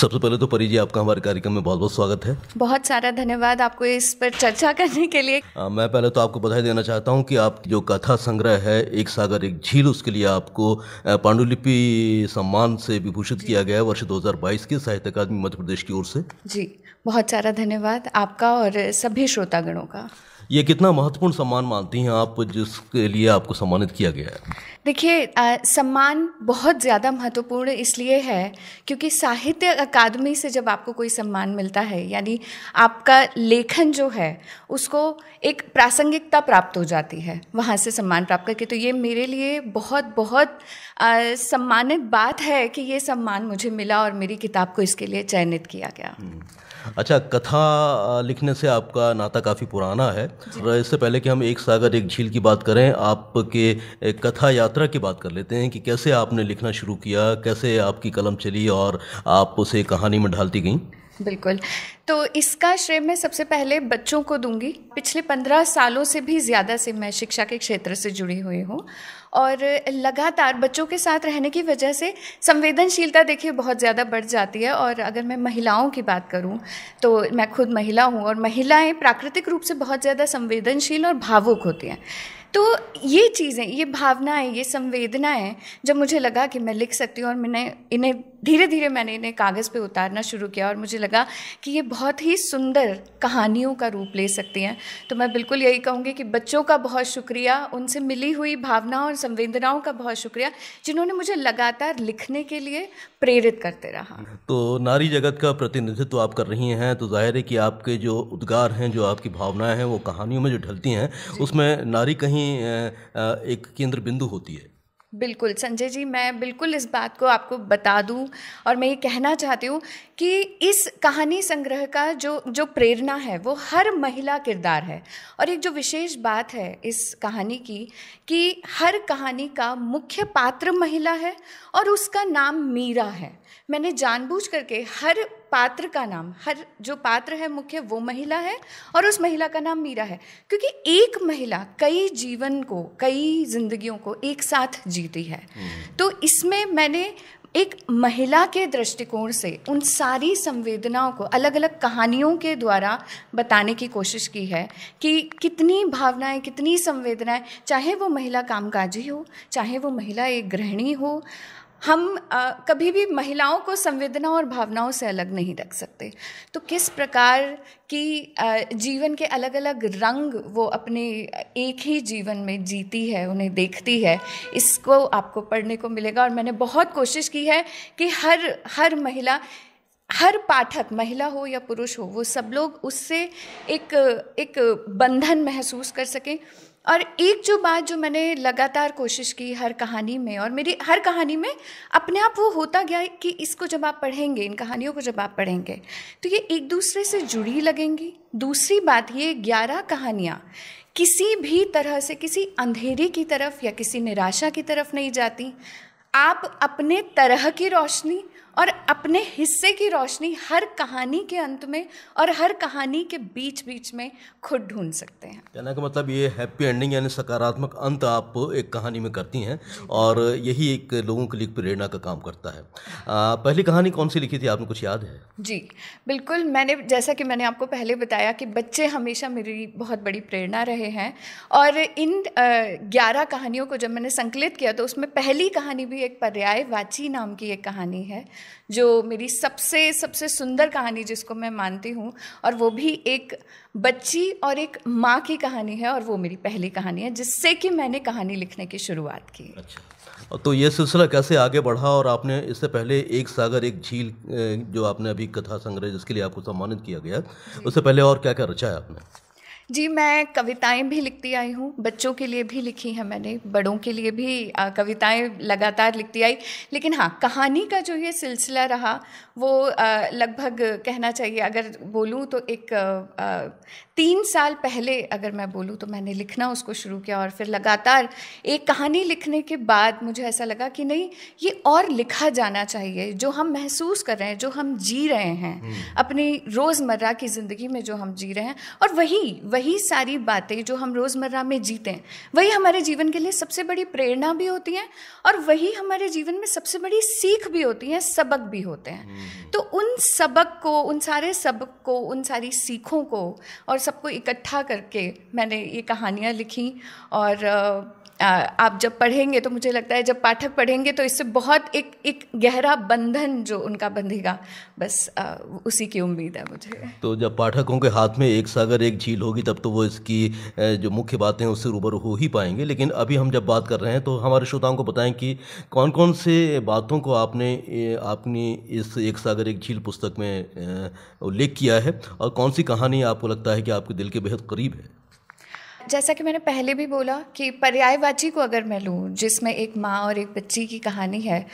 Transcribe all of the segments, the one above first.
सबसे पहले तो परी जी आपका हमारे कार्यक्रम में बहुत बहुत स्वागत है बहुत सारा धन्यवाद आपको इस पर चर्चा करने के लिए आ, मैं पहले तो आपको बधाई देना चाहता हूँ कि आप जो कथा संग्रह है एक सागर एक झील उसके लिए आपको पांडुलिपि सम्मान से विभूषित किया गया है वर्ष बाईस के साहित्य अकादमी मध्य प्रदेश की ओर से जी बहुत सारा धन्यवाद आपका और सभी श्रोतागणों का ये कितना महत्वपूर्ण सम्मान मानती हैं आप जिसके लिए आपको सम्मानित किया गया है देखिए सम्मान बहुत ज़्यादा महत्वपूर्ण इसलिए है क्योंकि साहित्य अकादमी से जब आपको कोई सम्मान मिलता है यानी आपका लेखन जो है उसको एक प्रासंगिकता प्राप्त हो जाती है वहाँ से सम्मान प्राप्त करके तो ये मेरे लिए बहुत बहुत सम्मानित बात है कि ये सम्मान मुझे मिला और मेरी किताब को इसके लिए चयनित किया गया हम्म। अच्छा कथा लिखने से आपका नाता काफ़ी पुराना है इससे पहले कि हम एक सागर एक झील की बात करें आपके कथा यात्रा की बात कर लेते हैं कि कैसे आपने लिखना शुरू किया कैसे आपकी कलम चली और आप उसे कहानी में ढालती गई बिल्कुल तो इसका श्रेय मैं सबसे पहले बच्चों को दूंगी पिछले पंद्रह सालों से भी ज़्यादा से मैं शिक्षा के क्षेत्र से जुड़ी हुई हूँ और लगातार बच्चों के साथ रहने की वजह से संवेदनशीलता देखिए बहुत ज़्यादा बढ़ जाती है और अगर मैं महिलाओं की बात करूँ तो मैं खुद महिला हूँ और महिलाएं प्राकृतिक रूप से बहुत ज़्यादा संवेदनशील और भावुक होती हैं तो ये चीज़ें ये भावनाएं ये संवेदनाएं जब मुझे लगा कि मैं लिख सकती हूँ और मैंने इन्हें धीरे धीरे मैंने इन्हें कागज़ पे उतारना शुरू किया और मुझे लगा कि ये बहुत ही सुंदर कहानियों का रूप ले सकती हैं तो मैं बिल्कुल यही कहूँगी कि बच्चों का बहुत शुक्रिया उनसे मिली हुई भावनाओं और संवेदनाओं का बहुत शुक्रिया जिन्होंने मुझे लगातार लिखने के लिए प्रेरित करते रहा तो नारी जगत का प्रतिनिधित्व आप कर रही हैं तो जाहिर है कि आपके जो उद्गार हैं जो आपकी भावनाएं हैं वो कहानियों में जो ढलती हैं उसमें नारी कहीं एक केंद्र बिंदु होती है बिल्कुल संजय जी मैं बिल्कुल इस बात को आपको बता दूं और मैं ये कहना चाहती हूँ कि इस कहानी संग्रह का जो जो प्रेरणा है वो हर महिला किरदार है और एक जो विशेष बात है इस कहानी की कि हर कहानी का मुख्य पात्र महिला है और उसका नाम मीरा है मैंने जानबूझ करके हर पात्र का नाम हर जो पात्र है मुख्य वो महिला है और उस महिला का नाम मीरा है क्योंकि एक महिला कई जीवन को कई जिंदगियों को एक साथ जी जीती है तो इसमें मैंने एक महिला के दृष्टिकोण से उन सारी संवेदनाओं को अलग अलग कहानियों के द्वारा बताने की कोशिश की है कि कितनी भावनाएं कितनी संवेदनाएं चाहे वो महिला कामकाजी हो चाहे वो महिला एक गृहिणी हो हम आ, कभी भी महिलाओं को संवेदना और भावनाओं से अलग नहीं रख सकते तो किस प्रकार की आ, जीवन के अलग अलग रंग वो अपने एक ही जीवन में जीती है उन्हें देखती है इसको आपको पढ़ने को मिलेगा और मैंने बहुत कोशिश की है कि हर हर महिला हर पाठक महिला हो या पुरुष हो वो सब लोग उससे एक एक बंधन महसूस कर सकें और एक जो बात जो मैंने लगातार कोशिश की हर कहानी में और मेरी हर कहानी में अपने आप वो होता गया कि इसको जब आप पढ़ेंगे इन कहानियों को जब आप पढ़ेंगे तो ये एक दूसरे से जुड़ी लगेंगी दूसरी बात ये ग्यारह कहानियाँ किसी भी तरह से किसी अंधेरे की तरफ या किसी निराशा की तरफ नहीं जाती आप अपने तरह की रोशनी और अपने हिस्से की रोशनी हर कहानी के अंत में और हर कहानी के बीच बीच में खुद ढूंढ सकते हैं कहना का मतलब ये हैप्पी एंडिंग यानी सकारात्मक अंत आप एक कहानी में करती हैं और यही एक लोगों के लिए प्रेरणा का काम करता है आ, पहली कहानी कौन सी लिखी थी आपने कुछ याद है जी बिल्कुल मैंने जैसा कि मैंने आपको पहले बताया कि बच्चे हमेशा मेरी बहुत बड़ी प्रेरणा रहे हैं और इन ग्यारह कहानियों को जब मैंने संकलित किया तो उसमें पहली कहानी भी एक वाची नाम की एक कहानी है जो मेरी सबसे सबसे सुंदर कहानी जिसको मैं मानती हूँ और वो भी एक बच्ची और एक माँ की कहानी है और वो मेरी पहली कहानी है जिससे कि मैंने कहानी लिखने की शुरुआत की अच्छा तो ये सिलसिला कैसे आगे बढ़ा और आपने इससे पहले एक सागर एक झील जो आपने अभी कथा संग्रह जिसके लिए आपको सम्मानित किया गया उससे पहले और क्या क्या रचा है आपने जी मैं कविताएं भी लिखती आई हूँ बच्चों के लिए भी लिखी हैं मैंने बड़ों के लिए भी कविताएं लगातार लिखती आई लेकिन हाँ कहानी का जो ये सिलसिला रहा वो लगभग कहना चाहिए अगर बोलूँ तो एक तीन साल पहले अगर मैं बोलूँ तो मैंने लिखना उसको शुरू किया और फिर लगातार एक कहानी लिखने के बाद मुझे ऐसा लगा कि नहीं ये और लिखा जाना चाहिए जो हम महसूस कर रहे हैं जो हम जी रहे हैं हम्म। अपनी रोज़मर्रा की ज़िंदगी में जो हम जी रहे हैं और वही वही सारी बातें जो हम रोज़मर्रा में जीते हैं वही हमारे जीवन के लिए सबसे बड़ी प्रेरणा भी होती हैं और वही हमारे जीवन में सबसे बड़ी सीख भी होती हैं सबक भी होते हैं हम्म। तो उन सबक को उन सारे सबक को उन सारी सीखों को और सबको इकट्ठा करके मैंने ये कहानियाँ लिखी और आप जब पढ़ेंगे तो मुझे लगता है जब पाठक पढ़ेंगे तो इससे बहुत एक एक गहरा बंधन जो उनका बंधेगा बस आ, उसी की उम्मीद है मुझे तो जब पाठकों के हाथ में एक सागर एक झील होगी तब तो वो इसकी जो मुख्य बातें उससे रूबरू हो ही पाएंगे लेकिन अभी हम जब बात कर रहे हैं तो हमारे श्रोताओं को बताएं कि कौन कौन से बातों को आपने आपने इस एक सागर एक झील पुस्तक में उल्लेख किया है और कौन सी कहानी आपको लगता है कि आपके दिल के बेहद करीब है जैसा कि मैंने पहले भी बोला कि पर्यायवाची को अगर मैं लूँ जिसमें एक माँ और एक बच्ची की कहानी है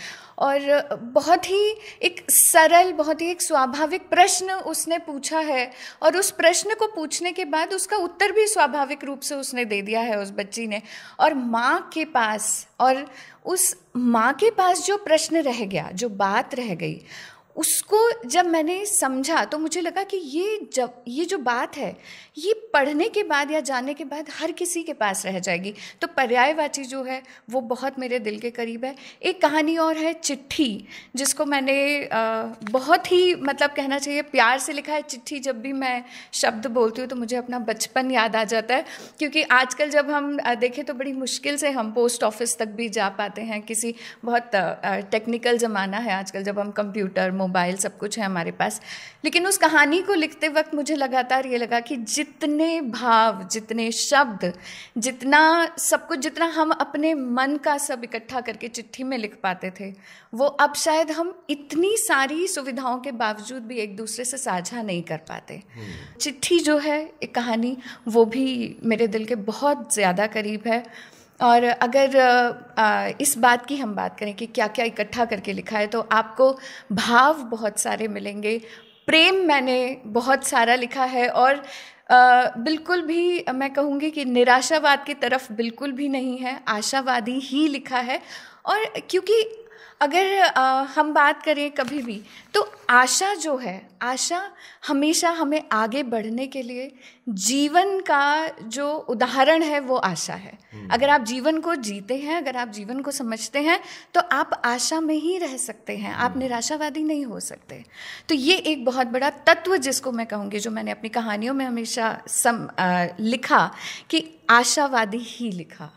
और बहुत ही एक सरल बहुत ही एक स्वाभाविक प्रश्न उसने पूछा है और उस प्रश्न को पूछने के बाद उसका उत्तर भी स्वाभाविक रूप से उसने दे दिया है उस बच्ची ने और माँ के पास और उस माँ के पास जो प्रश्न रह गया जो बात रह गई उसको जब मैंने समझा तो मुझे लगा कि ये जब ये जो बात है ये पढ़ने के बाद या जानने के बाद हर किसी के पास रह जाएगी तो पर्यायवाची जो है वो बहुत मेरे दिल के करीब है एक कहानी और है चिट्ठी जिसको मैंने बहुत ही मतलब कहना चाहिए प्यार से लिखा है चिट्ठी जब भी मैं शब्द बोलती हूँ तो मुझे अपना बचपन याद आ जाता है क्योंकि आजकल जब हम देखें तो बड़ी मुश्किल से हम पोस्ट ऑफिस तक भी जा पाते हैं किसी बहुत टेक्निकल ज़माना है आजकल जब हम कंप्यूटर मोबाइल सब कुछ है हमारे पास लेकिन उस कहानी को लिखते वक्त मुझे लगातार ये लगा कि जितने भाव जितने शब्द जितना सब कुछ जितना हम अपने मन का सब इकट्ठा करके चिट्ठी में लिख पाते थे वो अब शायद हम इतनी सारी सुविधाओं के बावजूद भी एक दूसरे से साझा नहीं कर पाते हम्म। चिट्ठी जो है एक कहानी वो भी मेरे दिल के बहुत ज़्यादा करीब है और अगर इस बात की हम बात करें कि क्या क्या इकट्ठा करके लिखा है तो आपको भाव बहुत सारे मिलेंगे प्रेम मैंने बहुत सारा लिखा है और बिल्कुल भी मैं कहूँगी कि निराशावाद की तरफ बिल्कुल भी नहीं है आशावादी ही लिखा है और क्योंकि अगर आ, हम बात करें कभी भी तो आशा जो है आशा हमेशा हमें आगे बढ़ने के लिए जीवन का जो उदाहरण है वो आशा है हम्म। अगर आप जीवन को जीते हैं अगर आप जीवन को समझते हैं तो आप आशा में ही रह सकते हैं आप हम्म। निराशावादी नहीं हो सकते तो ये एक बहुत बड़ा तत्व जिसको मैं कहूँगी जो मैंने अपनी कहानियों में हमेशा सम आ, लिखा कि आशावादी ही लिखा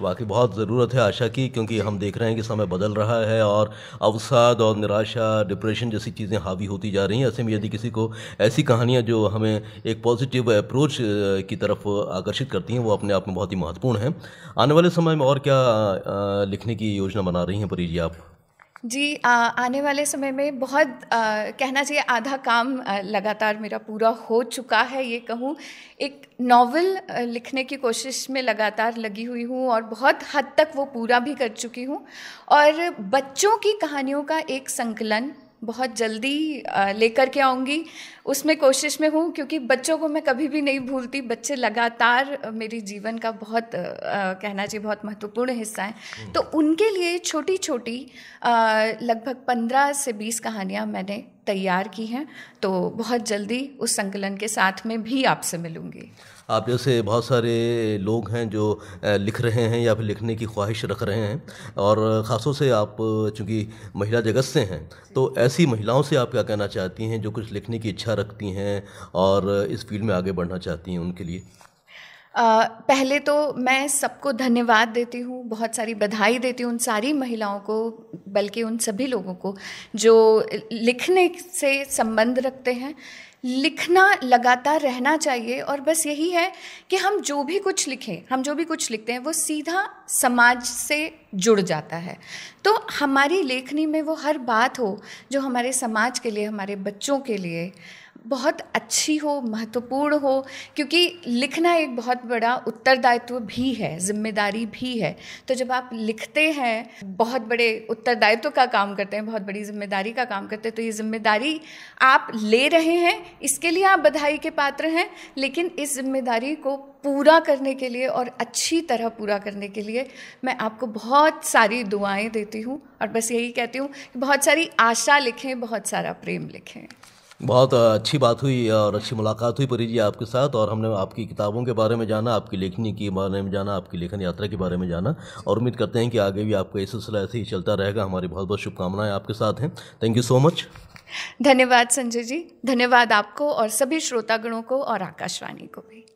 वाकई बहुत ज़रूरत है आशा की क्योंकि हम देख रहे हैं कि समय बदल रहा है और अवसाद और निराशा डिप्रेशन जैसी चीज़ें हावी होती जा रही हैं ऐसे में यदि किसी को ऐसी कहानियाँ जो हमें एक पॉजिटिव अप्रोच की तरफ आकर्षित करती हैं वो अपने आप में बहुत ही महत्वपूर्ण हैं आने वाले समय में और क्या लिखने की योजना बना रही हैं परी जी आप जी आ, आने वाले समय में बहुत आ, कहना चाहिए आधा काम लगातार मेरा पूरा हो चुका है ये कहूँ एक नावल लिखने की कोशिश में लगातार लगी हुई हूँ और बहुत हद तक वो पूरा भी कर चुकी हूँ और बच्चों की कहानियों का एक संकलन बहुत जल्दी लेकर के आऊँगी उसमें कोशिश में हूँ क्योंकि बच्चों को मैं कभी भी नहीं भूलती बच्चे लगातार मेरी जीवन का बहुत आ, कहना चाहिए बहुत महत्वपूर्ण हिस्सा है हम्म। तो उनके लिए छोटी छोटी लगभग पंद्रह से बीस कहानियाँ मैंने तैयार की हैं तो बहुत जल्दी उस संकलन के साथ में भी आपसे मिलूंगी आप जैसे बहुत सारे लोग हैं जो लिख रहे हैं या फिर लिखने की ख्वाहिश रख रहे हैं और ख़ासों से आप चूँकि महिला जगत से हैं तो ऐसी महिलाओं से आप क्या कहना चाहती हैं जो कुछ लिखने की इच्छा रखती हैं और इस फील्ड में आगे बढ़ना चाहती हैं उनके लिए पहले तो मैं सबको धन्यवाद देती हूँ बहुत सारी बधाई देती हूँ उन सारी महिलाओं को बल्कि उन सभी लोगों को जो लिखने से संबंध रखते हैं लिखना लगातार रहना चाहिए और बस यही है कि हम जो भी कुछ लिखें हम जो भी कुछ लिखते हैं वो सीधा समाज से जुड़ जाता है तो हमारी लेखनी में वो हर बात हो जो हमारे समाज के लिए हमारे बच्चों के लिए बहुत अच्छी हो महत्वपूर्ण हो क्योंकि लिखना एक बहुत बड़ा उत्तरदायित्व भी है जिम्मेदारी भी है तो जब आप लिखते हैं बहुत बड़े उत्तरदायित्व का काम करते हैं बहुत बड़ी जिम्मेदारी का काम करते हैं तो ये जिम्मेदारी आप ले रहे हैं इसके लिए आप बधाई के पात्र हैं लेकिन इस जिम्मेदारी को पूरा करने के लिए और अच्छी तरह पूरा करने के लिए मैं आपको बहुत सारी दुआएं देती हूँ और बस यही कहती हूँ कि बहुत सारी आशा लिखें बहुत सारा प्रेम लिखें बहुत अच्छी बात हुई और अच्छी मुलाकात हुई परी जी आपके साथ और हमने आपकी किताबों के बारे में जाना आपकी लेखनी के बारे में जाना आपकी लेखन यात्रा के बारे में जाना और उम्मीद करते हैं कि आगे भी आपका ये सिलसिला ऐसे ही चलता रहेगा हमारी बहुत बहुत शुभकामनाएं आपके साथ हैं थैंक यू सो मच धन्यवाद संजय जी धन्यवाद आपको और सभी श्रोतागणों को और आकाशवाणी को भी